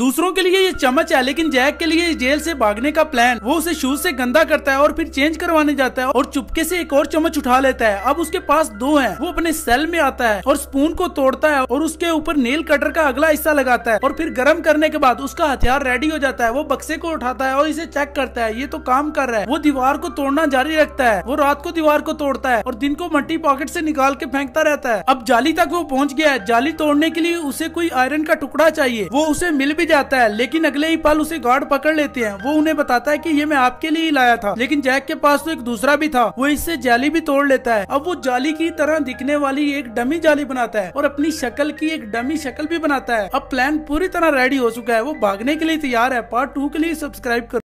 दूसरों के लिए ये चमच है लेकिन जैक के लिए जेल से भागने का प्लान वो उसे शूज से गंदा करता है और फिर चेंज करवाने जाता है और चुपके से एक और चमच उठा लेता है अब उसके पास दो हैं वो अपने सेल में आता है और स्पून को तोड़ता है और उसके ऊपर नेल कटर का अगला हिस्सा लगाता है और फिर गर्म करने के बाद उसका हथियार रेडी हो जाता है वो बक्से को उठाता है और इसे चेक करता है ये तो काम कर रहा है वो दीवार को तोड़ना जारी रखता है वो रात को दीवार को तोड़ता है और दिन को मट्टी पॉकेट से निकाल के फेंकता रहता है अब जाली तक वो पहुँच गया है जाली तोड़ने के लिए उसे कोई आयरन का टुकड़ा चाहिए वो उसे मिल भी जाता है लेकिन अगले ही पल उसे गार्ड पकड़ लेते हैं वो उन्हें बताता है की ये मैं आपके लिए ही लाया था लेकिन जैक के पास तो एक दूसरा भी था वो इससे जाली भी तोड़ लेता है अब वो जाली की तरह दिखने वाली एक डमी जाली बनाता है और अपनी शक्ल की एक डमी शक्ल भी बनाता है अब प्लान पूरी तरह रेडी हो चुका है वो भागने के लिए तैयार है पार्ट टू के लिए सब्सक्राइब कर